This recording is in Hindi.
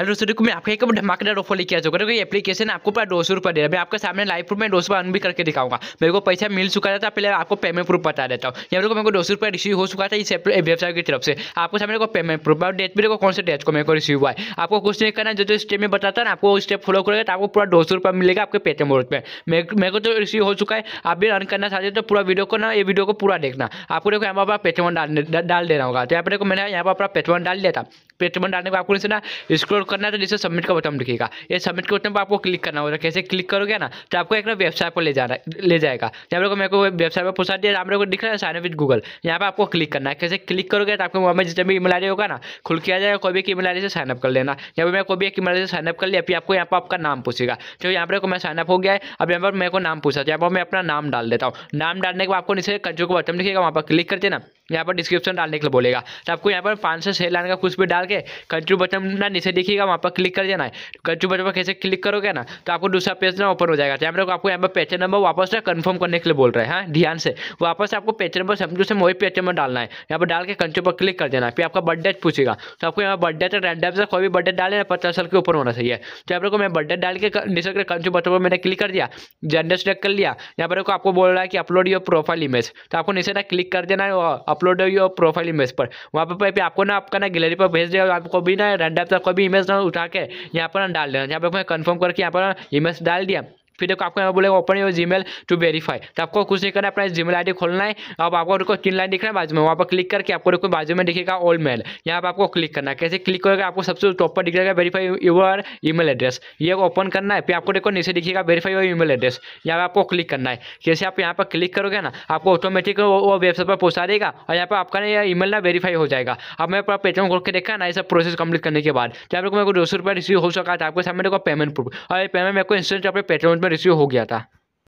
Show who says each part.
Speaker 1: हेलो दोस्तों देखो मैं आपके एक धमाकेदार ऑफर लेके आ चुका है ये एप्लीकेशन आपको पूरा दो सौ रुपये दे रहा है आपके सामने लाइव प्रूफ में दो सौ अर्न भी करके दिखाऊंगा मेरे को पैसा मिल चुका था तो पहले आपको पेमेंट प्रूफ बता देता हूँ यहाँ देखो मेरे को दो सौ रुपये रिसीव हो चुका था इस वेबसाइट की तरफ से आपको सामने को पेमेंट प्रूफ और डेट भी देखो कौन से डेट को मेरे को रिसीव हुआ है आपको कुछ नहीं करना जो जो स्टेप में बताता ना आपको उस स्टेप फॉलो करेगा तो आपको पूरा दो सौ रुपये मिलेगा आपके पेटीएम वोट में मेरे को तो रिसीव हो चुका है आप भी रन करना चाहते हो तो पूरा वीडियो को ना ये वीडियो को पूरा देखना आपको देखो यहाँ पर पेटीएम डाल देना होगा तो यहाँ पर देखो मैंने यहाँ पर अपना पेटीएम डाल दिया था पेटीएम डालने को आपको ना स्क्रोल करना है तो जैसे सबमिट का बटन दिखेगा ये सबमिट के बटन पर आपको क्लिक करना होगा कैसे क्लिक करोगे ना तो आपको एक ना वेबसाइट पर ले जाना ले जाएगा जब लोग मेरे को वेबसाइट पर पूछा दिया आप को दिख रहा है साइन विद गूगल यहाँ पर आपको क्लिक करना है कैसे क्लिक करोगे तो आपके मोबाइल में जितना भी ईमेल आई होगा ना खुल के आ जाएगा कोई भी ईमेल आई से साइनअप कर लेना या फिर मैं कोई भी एक ईमेल आई से साइनअप कर लिया फिर आपको यहाँ पर आपका नाम पूछेगा तो यहाँ पर मैं साइनअप हो गया है अब यहाँ पर मेरे को नाम पूछा तो यहाँ पर मैं अपना नाम डाल देता हूँ नाम डालने के बाद आपको नीचे कंट्री को बटन दिखेगा वहाँ पर क्लिक करते ना यहाँ पर डिस्क्रिप्शन डालने के लिए बोलेगा तो आपको यहाँ पर पाँच से छः लाइन का कुछ भी डाल के कंट्री बटन ना नीचे दिखेगा वहाँ पर क्लिक कर देना है कंट्री बटन पर कैसे क्लिक करोगे ना तो आपको दूसरा पेज ना ओपन हो जाएगा तो यहाँ पर आपको यहाँ पर पेज नंबर वापस ना कन्फर्म करने के लिए बोल रहे हैं हाँ, ध्यान से वापस आपको पेज नंबर समझू से वही पेज नंबर डालना है यहाँ पर डाल के कंट्री पर क्लिक कर देना है फिर आपका बर्थडे पूछेगा तो आपको यहाँ बर्थडे तो रैंडम से कोई भी बर्थडे डाले ना पचास साल के ऊपर होना चाहिए तो यहाँ पर मैं बर्थडे डाल के नीचे के कंट्री बटन पर मैंने क्लिक कर दिया जनरल सेलेक्ट कर लिया यहाँ पर आपको बोल रहा है कि अपलोड योर प्रोफाइल इमेज तो आपको नीचे ना क्लिक कर देना है अपलोड योर प्रोफाइल इमेज पर वहाँ पर भी आपको ना आपका ना गैलरी पर भेज देगा आपको भी ना रैंडम तक कोई भी इमेज ना उठा के यहाँ पर ना डाल देना यहाँ पर मैं कन्फर्म करके यहाँ पर इमेज डाल दिया फिर देखो आपको यहाँ बोलेगा open your G to verify तो आपको कुछ नहीं करना अपना जी मेल खोलना है अब आपको देखो तीन लाइन दिख रहा है बाजू में वहाँ पर क्लिक करके आपको देखो बाजू में दिखेगा ओल मेल यहाँ पर आपको क्लिक करना है कैसे क्लिक करेगा आपको सबसे टॉप पर दिखेगा वेरीफाई योर ईमेल एड्रेस ये ओपन करना है फिर आपको देखो नीचे दिखेगा वेरीफाई योर ईमेल एड्रेस यहाँ पर आपको क्लिक करना है कैसे आप यहाँ पर क्लिक करोगे ना आपको ऑटोमेटिक वो वेबसाइट पर पहुँचा देगा और यहाँ पर आपका ना मेल ना वेरीफाई हो जाएगा अब मैं अपना पेटीएम खोल के देखा ना ये सब प्रोसेस कंप्लीट करने के बाद यहाँ तो पर मेरे को दो सौ रुपये रिसीव हो सका था तो आपके सामने देखो पेमेंट प्रूफ और पेमेंट मेरे को इंस्टेंट अपने पेटीएम रिसीव हो गया था